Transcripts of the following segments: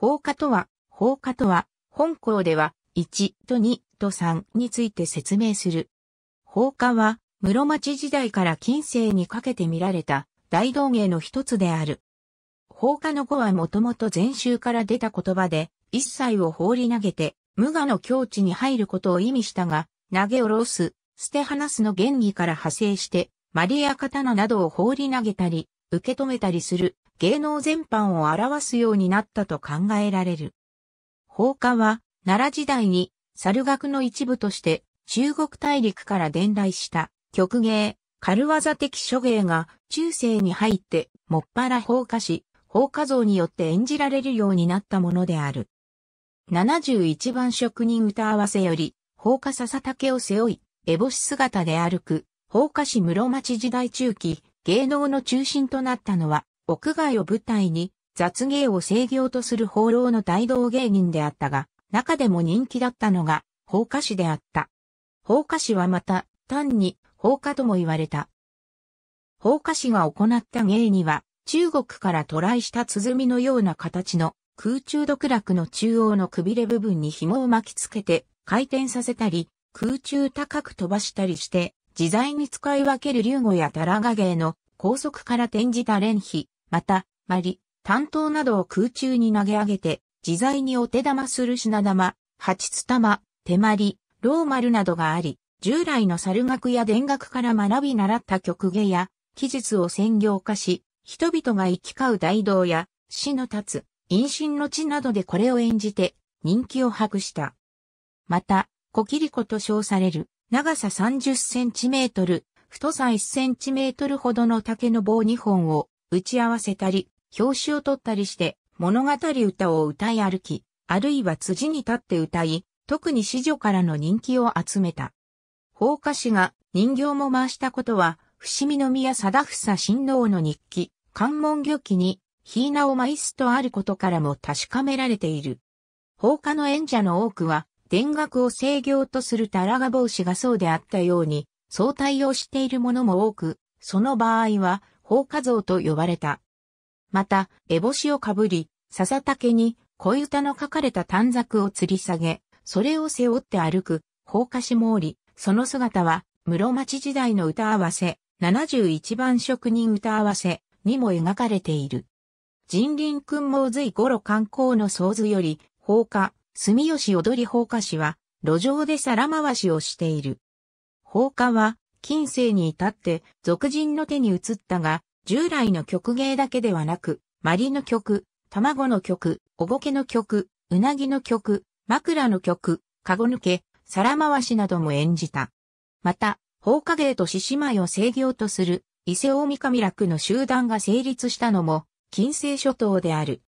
放火とは、放火とは、本校では、1と2と3について説明する。放火は、室町時代から近世にかけて見られた大道芸の一つである。放火の語はもともと禅宗から出た言葉で、一切を放り投げて、無我の境地に入ることを意味したが、投げ下ろす、捨て放すの原義から派生して、マリア刀などを放り投げたり、受け止めたりする、芸能全般を表すようになったと考えられる。放火は、奈良時代に、猿楽の一部として、中国大陸から伝来した曲芸、軽業的諸芸が中世に入ってもっぱら放火し、放火像によって演じられるようになったものである。71番職人歌合わせより、放火笹竹を背負い、烏帽子姿で歩く、放火し、室町時代中期、芸能の中心となったのは、屋外を舞台に雑芸を制御とする放浪の大道芸人であったが、中でも人気だったのが放火師であった。放火師はまた単に放火とも言われた。放火師が行った芸には中国から渡来した鼓のような形の空中独楽の中央のくびれ部分に紐を巻きつけて回転させたり空中高く飛ばしたりして自在に使い分ける竜語やタラガ芸の高速から転じた連飛、また、マリ、担当などを空中に投げ上げて、自在にお手玉する品玉、八つ玉、手まり、ローマルなどがあり、従来の猿楽や田楽から学び習った曲芸や、技術を専業化し、人々が行き交う大道や、死の立つ、陰心の地などでこれを演じて、人気を博した。また、小切子と称される、長さ30センチメートル、太さ1センチメートルほどの竹の棒2本を、打ち合わせたり、表紙を取ったりして物語歌を歌い歩き、あるいは辻に立って歌い、特に子女からの人気を集めた。放火師が人形も回したことは、伏見宮貞房親王の日記、関門漁記に、ひいなを舞すとあることからも確かめられている。放火の演者の多くは、田楽を制御とするタラガ帽子がそうであったように、相対をしている者も多く、その場合は、放火像と呼ばれた。また、烏帽子をかぶり、笹竹に恋歌の書かれた短冊を吊り下げ、それを背負って歩く、放火しもおり、その姿は、室町時代の歌合わせ、71番職人歌合わせにも描かれている。人林君も随五路観光の想図より、放火、住吉踊り放火師は、路上で皿回しをしている。放火は、近世に至って俗人の手に移ったが、従来の曲芸だけではなく、マリの曲、卵の曲、おぼけの曲、うなぎの曲、枕の曲、かご抜け、皿回しなども演じた。また、放火芸と獅子舞を制御とする伊勢大神楽の集団が成立したのも、近世諸島である。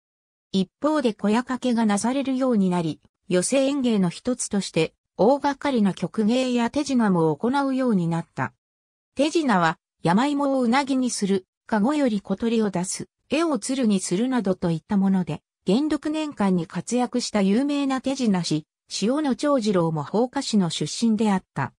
一方で小屋掛けがなされるようになり、寄せ演芸の一つとして、大掛かりな曲芸や手品も行うようになった。手品は、山芋をうなぎにする、籠より小鳥を出す、絵を鶴にするなどといったもので、元禄年間に活躍した有名な手品師、塩野長次郎も放火師の出身であった。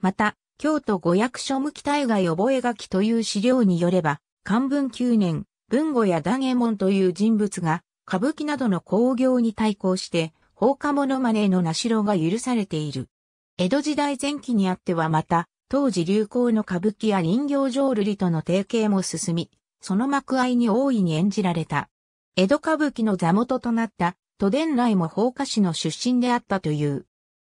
また、京都五役所向き大外覚書きという資料によれば、漢文九年、文語やダゲモンという人物が、歌舞伎などの興行に対抗して、放火モノマネの名城が許されている。江戸時代前期にあってはまた、当時流行の歌舞伎や人形浄瑠璃との提携も進み、その幕合に大いに演じられた。江戸歌舞伎の座元となった都伝来も放火市の出身であったという。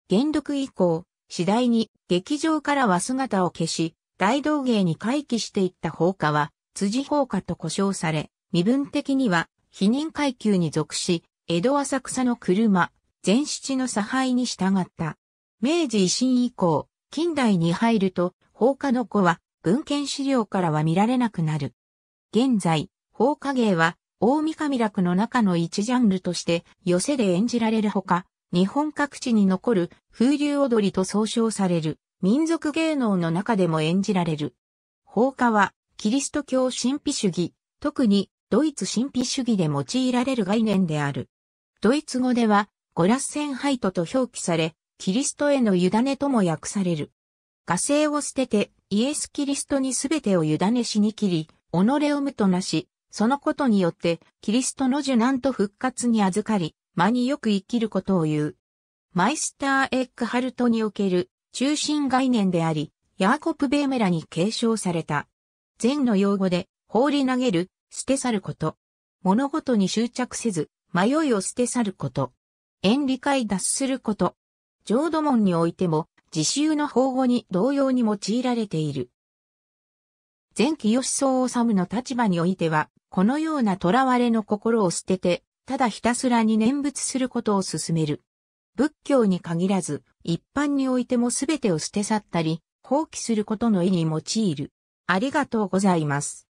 元禄以降、次第に劇場からは姿を消し、大道芸に回帰していった放火は、辻放火と呼称され、身分的には、否認階級に属し、江戸浅草の車、全七の差配に従った。明治維新以降、近代に入ると、放火の子は文献資料からは見られなくなる。現在、放火芸は、大御上楽の中の一ジャンルとして、寄せで演じられるほか、日本各地に残る風流踊りと総称される、民族芸能の中でも演じられる。放火は、キリスト教神秘主義、特にドイツ神秘主義で用いられる概念である。ドイツ語では、ゴラッセンハイトと表記され、キリストへの委ねとも訳される。画星を捨てて、イエス・キリストにすべてを委ねしにきり、己を無となし、そのことによって、キリストの受難と復活に預かり、間によく生きることを言う。マイスター・エッグハルトにおける中心概念であり、ヤーコプ・ベーメラに継承された。禅の用語で、放り投げる、捨て去ること。物事に執着せず、迷いを捨て去ること。縁理解脱すること。浄土門においても、自習の方語に同様に用いられている。前期吉宗治の立場においては、このような囚われの心を捨てて、ただひたすらに念仏することを進める。仏教に限らず、一般においても全てを捨て去ったり、放棄することの意に用いる。ありがとうございます。